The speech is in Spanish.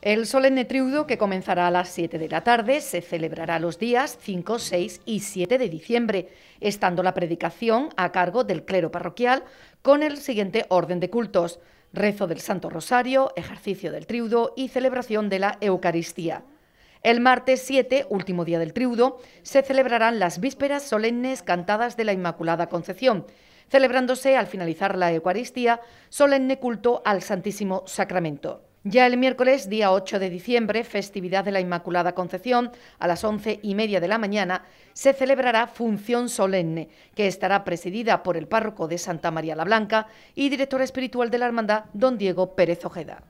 El solemne triudo, que comenzará a las 7 de la tarde, se celebrará los días 5, 6 y 7 de diciembre, estando la predicación a cargo del clero parroquial con el siguiente orden de cultos, rezo del Santo Rosario, ejercicio del triudo y celebración de la Eucaristía. El martes 7, último día del triudo, se celebrarán las vísperas solemnes cantadas de la Inmaculada Concepción, celebrándose al finalizar la Eucaristía solemne culto al Santísimo Sacramento. Ya el miércoles, día 8 de diciembre, festividad de la Inmaculada Concepción, a las once y media de la mañana, se celebrará función solemne, que estará presidida por el párroco de Santa María la Blanca y director espiritual de la Hermandad, don Diego Pérez Ojeda.